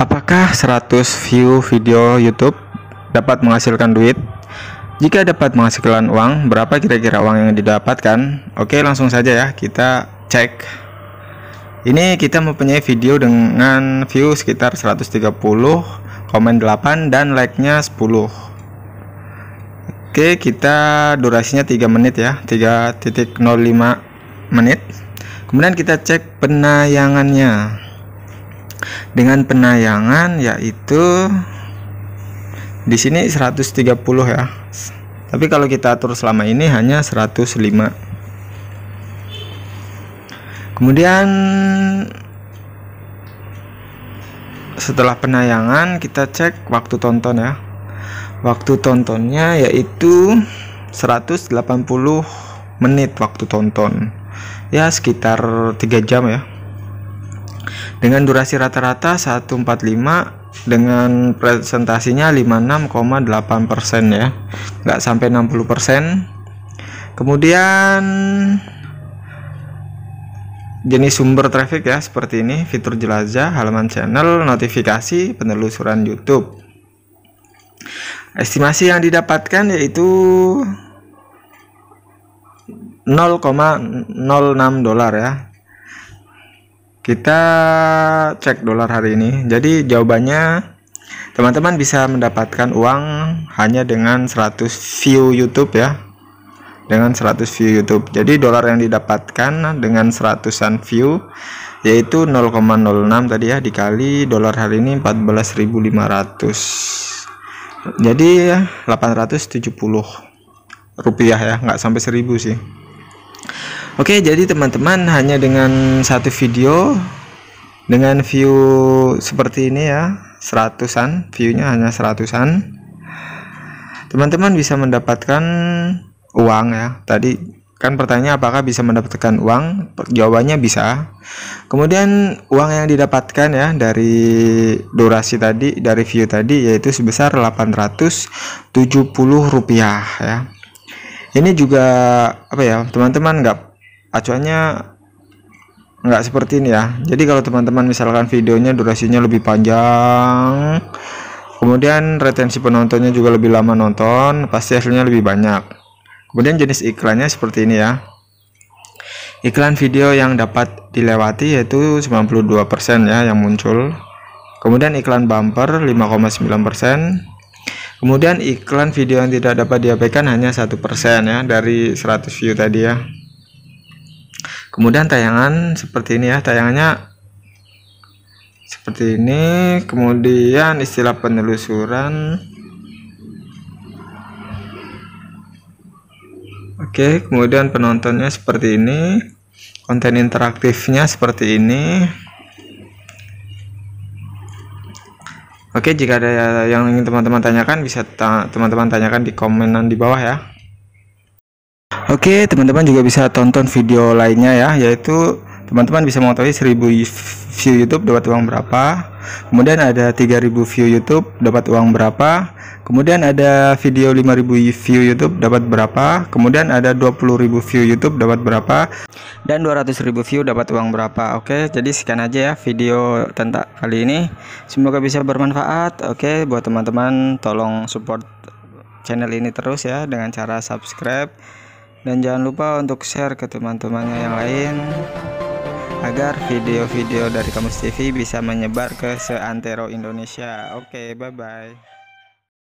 Apakah 100 view video YouTube dapat menghasilkan duit? Jika dapat menghasilkan uang, berapa kira-kira uang yang didapatkan? Oke, langsung saja ya, kita cek. Ini kita mempunyai video dengan view sekitar 130, komen 8 dan like-nya 10. Oke, kita durasinya 3 menit ya, 3.05 menit. Kemudian kita cek penayangannya dengan penayangan yaitu di sini 130 ya. Tapi kalau kita atur selama ini hanya 105. Kemudian setelah penayangan kita cek waktu tonton ya. Waktu tontonnya yaitu 180 menit waktu tonton. Ya sekitar 3 jam ya dengan durasi rata-rata 145 dengan presentasinya 56,8% ya nggak sampai 60% kemudian jenis sumber traffic ya seperti ini fitur jelajah halaman channel notifikasi penelusuran YouTube estimasi yang didapatkan yaitu 0,06 dolar ya kita cek dolar hari ini. Jadi jawabannya teman-teman bisa mendapatkan uang hanya dengan 100 view YouTube ya. Dengan 100 view YouTube. Jadi dolar yang didapatkan dengan seratusan view yaitu 0,06 tadi ya dikali dolar hari ini 14.500 jadi 870 ya, rupiah ya nggak sampai 1000 sih Oke, jadi teman-teman hanya dengan satu video dengan view seperti ini ya, seratusan, viewnya hanya seratusan. Teman-teman bisa mendapatkan uang ya. Tadi kan pertanyaan apakah bisa mendapatkan uang? Jawabannya bisa. Kemudian uang yang didapatkan ya dari durasi tadi, dari view tadi yaitu sebesar 870 rupiah ya. Ini juga apa ya, teman-teman nggak -teman acuannya nggak seperti ini ya jadi kalau teman-teman misalkan videonya durasinya lebih panjang kemudian retensi penontonnya juga lebih lama nonton pasti hasilnya lebih banyak kemudian jenis iklannya seperti ini ya iklan video yang dapat dilewati yaitu 92% ya yang muncul kemudian iklan bumper 5,9% kemudian iklan video yang tidak dapat diabaikan hanya 1% persen ya dari 100 view tadi ya kemudian tayangan seperti ini ya tayangannya seperti ini kemudian istilah penelusuran Oke, kemudian penontonnya seperti ini. Konten interaktifnya seperti ini. Oke, jika ada yang ingin teman-teman tanyakan bisa teman-teman tanyakan di komenan di bawah ya. Oke, teman-teman juga bisa tonton video lainnya ya, yaitu teman-teman bisa mengetahui 1000 view YouTube dapat uang berapa. Kemudian ada 3000 view YouTube dapat uang berapa. Kemudian ada video 5000 view YouTube dapat berapa. Kemudian ada 20000 view YouTube dapat berapa dan 200.000 view dapat uang berapa. Oke, jadi sekian aja ya video tentang kali ini. Semoga bisa bermanfaat. Oke, buat teman-teman tolong support channel ini terus ya dengan cara subscribe dan jangan lupa untuk share ke teman-temannya yang lain agar video-video dari Kamus TV bisa menyebar ke seantero Indonesia. Oke, okay, bye-bye.